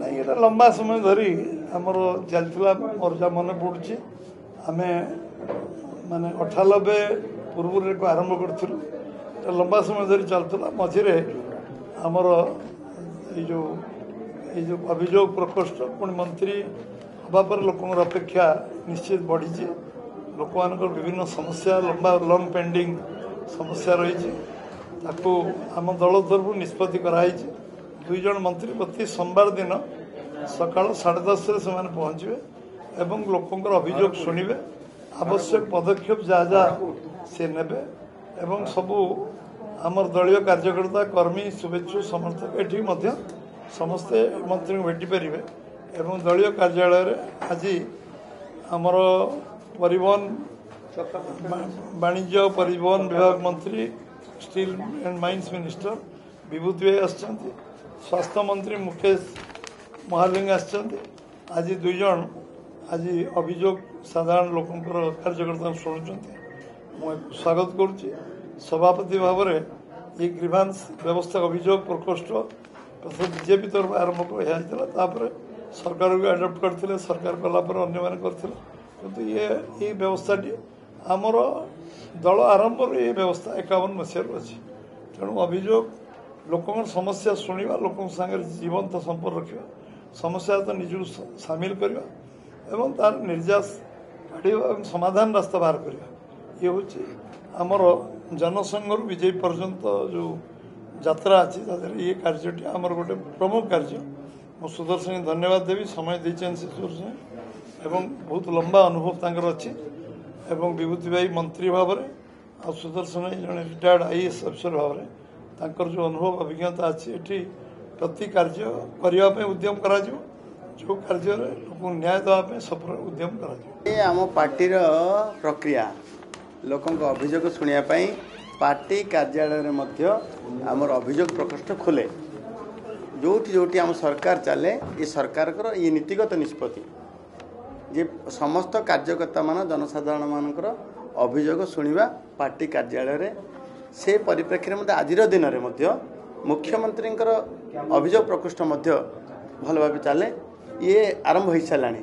ନାଇଁ ଏଇଟା ଲମ୍ବା ସମୟ ଧରି ଆମର ଚାଲିଥିଲା ମର୍ଯ୍ୟା ମନେ ପଡ଼ୁଛି ଆମେ ମାନେ ଅଠାନବେ ପୂର୍ବରୁ ଏକ ଆରମ୍ଭ କରିଥିଲୁ ଏଇଟା ଲମ୍ବା ସମୟ ଧରି ଚାଲୁଥିଲା ମଝିରେ ଆମର ଏଇ ଯେଉଁ ଏଇ ଯେଉଁ ଅଭିଯୋଗ ପ୍ରକୋଷ୍ଠ ପୁଣି ମନ୍ତ୍ରୀ ହେବା ପରେ ଲୋକଙ୍କର ଅପେକ୍ଷା ନିଶ୍ଚିତ ବଢ଼ିଛି ଲୋକମାନଙ୍କର ବିଭିନ୍ନ ସମସ୍ୟା ଲମ୍ବା ଲଙ୍ଗ୍ ପେଣ୍ଡିଂ ସମସ୍ୟା ରହିଛି ତାକୁ ଆମ ଦଳ ତରଫରୁ ନିଷ୍ପତ୍ତି କରାହେଇଛି ଦୁଇ ଜଣ ମନ୍ତ୍ରୀପତି ସୋମବାର ଦିନ ସକାଳ ସାଢ଼େ ଦଶରେ ସେମାନେ ପହଞ୍ଚିବେ ଏବଂ ଲୋକଙ୍କର ଅଭିଯୋଗ ଶୁଣିବେ ଆବଶ୍ୟକ ପଦକ୍ଷେପ ଯାହା ଯାହା ସେ ନେବେ ଏବଂ ସବୁ ଆମର ଦଳୀୟ କାର୍ଯ୍ୟକର୍ତ୍ତା କର୍ମୀ ଶୁଭେଚ୍ଛୁ ସମର୍ଥକ ଏଠି ମଧ୍ୟ ସମସ୍ତେ ମନ୍ତ୍ରୀଙ୍କୁ ଭେଟିପାରିବେ ଏବଂ ଦଳୀୟ କାର୍ଯ୍ୟାଳୟରେ ଆଜି ଆମର ପରିବହନ ବାଣିଜ୍ୟ ପରିବହନ ବିଭାଗ ମନ୍ତ୍ରୀ steel and mines minister Bibhuti ଭାଇ ଆସିଛନ୍ତି ସ୍ୱାସ୍ଥ୍ୟମନ୍ତ୍ରୀ ମୁକେଶ ମହାଲିଙ୍ଗ ଆସିଛନ୍ତି ଆଜି ଦୁଇ ଜଣ ଆଜି ଅଭିଯୋଗ ସାଧାରଣ ଲୋକଙ୍କର କାର୍ଯ୍ୟକର୍ତ୍ତା ଶୁଣୁଛନ୍ତି ମୁଁ ସ୍ୱାଗତ କରୁଛି ସଭାପତି ଭାବରେ ଏ ଗ୍ରିଭାନ୍ସ ବ୍ୟବସ୍ଥା ଅଭିଯୋଗ ପ୍ରକୋଷ୍ଠ ପ୍ରଥମେ ବିଜେପି ତରଫ ଆରମ୍ଭ ହୋଇଥିଲା ତାପରେ ସରକାରକୁ ଆଡ଼ପ୍ଟ କରିଥିଲେ ସରକାର କଲା ପରେ ଅନ୍ୟମାନେ କରିଥିଲେ କିନ୍ତୁ ଇଏ ଏଇ ବ୍ୟବସ୍ଥାଟି ଆମର ଦଳ ଆରମ୍ଭରୁ ଏ ବ୍ୟବସ୍ଥା ଏକାବନ ମସିହାରୁ ଅଛି ତେଣୁ ଅଭିଯୋଗ ଲୋକଙ୍କର ସମସ୍ୟା ଶୁଣିବା ଲୋକଙ୍କ ସାଙ୍ଗରେ ଜୀବନ୍ତ ସମ୍ପର୍କ ରଖିବା ସମସ୍ୟା ସହିତ ନିଜକୁ ସାମିଲ କରିବା ଏବଂ ତାର ନିର୍ଯାସ କାଢ଼ିବା ଏବଂ ସମାଧାନ ରାସ୍ତା ବାହାର କରିବା ଇଏ ହେଉଛି ଆମର ଜନସଂଘରୁ ବିଜେପି ପର୍ଯ୍ୟନ୍ତ ଯେଉଁ ଯାତ୍ରା ଅଛି ତା ଦେହରେ ଇଏ କାର୍ଯ୍ୟଟି ଆମର ଗୋଟେ ପ୍ରମୁଖ କାର୍ଯ୍ୟ ମୁଁ ସୁଦର୍ଶନ ଧନ୍ୟବାଦ ଦେବି ସମୟ ଦେଇଛନ୍ତି ସୁଦର୍ଶନ ଏବଂ ବହୁତ ଲମ୍ବା ଅନୁଭବ ତାଙ୍କର ଅଛି ଏବଂ ବିଭୂତି ଭାଇ ମନ୍ତ୍ରୀ ଭାବରେ ଆଉ ସୁଦର୍ଶନ ଜଣେ ରିଟାୟାର୍ଡ଼ ଆଇ ଏସ୍ ଅଫିସର ଭାବରେ ତାଙ୍କର ଯେଉଁ ଅନୁଭବ ଅଭିଜ୍ଞତା ଅଛି ଏଠି ପ୍ରତି କାର୍ଯ୍ୟ କରିବା ପାଇଁ ଉଦ୍ୟମ କରାଯିବ ଯେଉଁ କାର୍ଯ୍ୟରେ ଲୋକଙ୍କୁ ନ୍ୟାୟ ଦେବା ପାଇଁ ସଫଳ ଉଦ୍ୟମ କରାଯିବ ଏ ଆମ ପାର୍ଟିର ପ୍ରକ୍ରିୟା ଲୋକଙ୍କ ଅଭିଯୋଗ ଶୁଣିବା ପାଇଁ ପାର୍ଟି କାର୍ଯ୍ୟାଳୟରେ ମଧ୍ୟ ଆମର ଅଭିଯୋଗ ପ୍ରକୋଷ୍ଠ ଖୋଲେ ଯେଉଁଠି ଯେଉଁଠି ଆମ ସରକାର ଚାଲେ ଏ ସରକାରଙ୍କର ଇଏ ନୀତିଗତ ନିଷ୍ପତ୍ତି ଯେ ସମସ୍ତ କାର୍ଯ୍ୟକର୍ତ୍ତାମାନେ ଜନସାଧାରଣମାନଙ୍କର ଅଭିଯୋଗ ଶୁଣିବା ପାର୍ଟି କାର୍ଯ୍ୟାଳୟରେ ସେ ପରିପ୍ରେକ୍ଷୀରେ ମଧ୍ୟ ଆଜିର ଦିନରେ ମଧ୍ୟ ମୁଖ୍ୟମନ୍ତ୍ରୀଙ୍କର ଅଭିଯୋଗ ପ୍ରକୋଷ୍ଠ ମଧ୍ୟ ଭଲ ଭାବେ ଚାଲେ ଇଏ ଆରମ୍ଭ ହୋଇସାରିଲାଣି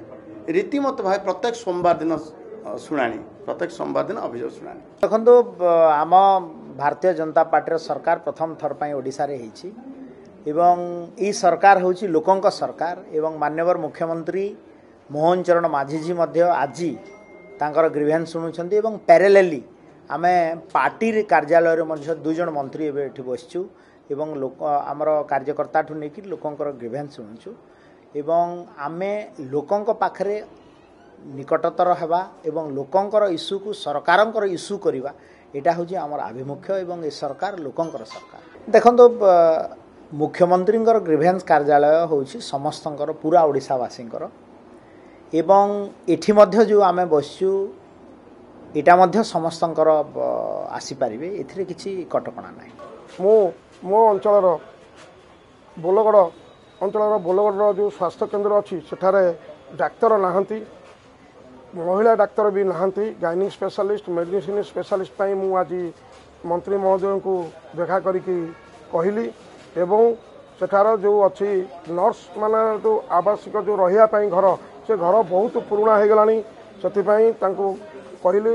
ରୀତିମତ ଭାବେ ପ୍ରତ୍ୟେକ ସୋମବାର ଦିନ ଶୁଣାଣି ପ୍ରତ୍ୟେକ ସୋମବାର ଦିନ ଅଭିଯୋଗ ଶୁଣାଣି ଦେଖନ୍ତୁ ଆମ ଭାରତୀୟ ଜନତା ପାର୍ଟିର ସରକାର ପ୍ରଥମ ଥର ପାଇଁ ଓଡ଼ିଶାରେ ହେଇଛି ଏବଂ ଏଇ ସରକାର ହେଉଛି ଲୋକଙ୍କ ସରକାର ଏବଂ ମାନ୍ୟବର ମୁଖ୍ୟମନ୍ତ୍ରୀ ମୋହନ ଚରଣ ମାଝିଜୀ ମଧ୍ୟ ଆଜି ତାଙ୍କର ଗ୍ରିଭେନ୍ସ ଶୁଣୁଛନ୍ତି ଏବଂ ପ୍ୟାରେଲେଲି ଆମେ ପାର୍ଟିର କାର୍ଯ୍ୟାଳୟରେ ମଧ୍ୟ ଦୁଇ ଜଣ ମନ୍ତ୍ରୀ ଏବେ ଏଠି ବସିଛୁ ଏବଂ ଲୋକ ଆମର କାର୍ଯ୍ୟକର୍ତ୍ତାଠୁ ନେଇକି ଲୋକଙ୍କର ଗ୍ରିଭେନ୍ସ ଶୁଣୁଛୁ ଏବଂ ଆମେ ଲୋକଙ୍କ ପାଖରେ ନିକଟତର ହେବା ଏବଂ ଲୋକଙ୍କର ଇସ୍ୟୁକୁ ସରକାରଙ୍କର ଇସ୍ୟୁ କରିବା ଏଇଟା ହେଉଛି ଆମର ଆଭିମୁଖ୍ୟ ଏବଂ ଏ ସରକାର ଲୋକଙ୍କର ସରକାର ଦେଖନ୍ତୁ ମୁଖ୍ୟମନ୍ତ୍ରୀଙ୍କର ଗ୍ରିଭେନ୍ସ କାର୍ଯ୍ୟାଳୟ ହେଉଛି ସମସ୍ତଙ୍କର ପୁରା ଓଡ଼ିଶାବାସୀଙ୍କର ଏବଂ ଏଠି ମଧ୍ୟ ଯେଉଁ ଆମେ ବସିଛୁ ଏଇଟା ମଧ୍ୟ ସମସ୍ତଙ୍କର ଆସିପାରିବେ ଏଥିରେ କିଛି କଟକଣା ନାହିଁ ମୁଁ ମୋ ଅଞ୍ଚଳର ବୋଲଗଡ଼ ଅଞ୍ଚଳର ବୋଲଗଡ଼ର ଯେଉଁ ସ୍ୱାସ୍ଥ୍ୟ କେନ୍ଦ୍ର ଅଛି ସେଠାରେ ଡାକ୍ତର ନାହାନ୍ତି ମହିଳା ଡାକ୍ତର ବି ନାହାନ୍ତି ଗାଇନିଂ ସ୍ପେଶାଲିଷ୍ଟ ମେଡ଼ିସିନ୍ ସ୍ପେଶାଲିଷ୍ଟ ପାଇଁ ମୁଁ ଆଜି ମନ୍ତ୍ରୀ ମହୋଦୟଙ୍କୁ ଦେଖା କରିକି କହିଲି ଏବଂ ସେଠାର ଯେଉଁ ଅଛି ନର୍ସ ମାନେ ଯେଉଁ ଆବାସିକ ଯେଉଁ ରହିବା ପାଇଁ ଘର ସେ ଘର ବହୁତ ପୁରୁଣା ହୋଇଗଲାଣି ସେଥିପାଇଁ ତାଙ୍କୁ କହିଲି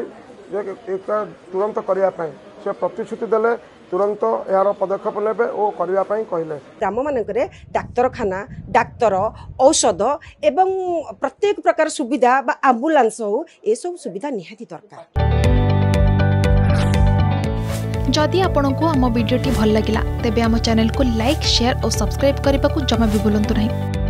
ଯେ ଏକା ତୁରନ୍ତ କରିବା ପାଇଁ ସେ ପ୍ରତିଶ୍ରୁତି ଦେଲେ ତୁରନ୍ତ ଏହାର ପଦକ୍ଷେପ ନେବେ ଓ କରିବା ପାଇଁ କହିଲେ ଗ୍ରାମମାନଙ୍କରେ ଡାକ୍ତରଖାନା ଡାକ୍ତର ଔଷଧ ଏବଂ ପ୍ରତ୍ୟେକ ପ୍ରକାର ସୁବିଧା ବା ଆମ୍ବୁଲାନ୍ସ ହେଉ ଏସବୁ ସୁବିଧା ନିହାତି ଦରକାର ଯଦି ଆପଣଙ୍କୁ ଆମ ଭିଡ଼ିଓଟି ଭଲ ଲାଗିଲା ତେବେ ଆମ ଚ୍ୟାନେଲକୁ ଲାଇକ୍ ସେୟାର ଓ ସବସ୍କ୍ରାଇବ୍ କରିବାକୁ ଜମା ବି ଭୁଲନ୍ତୁ ନାହିଁ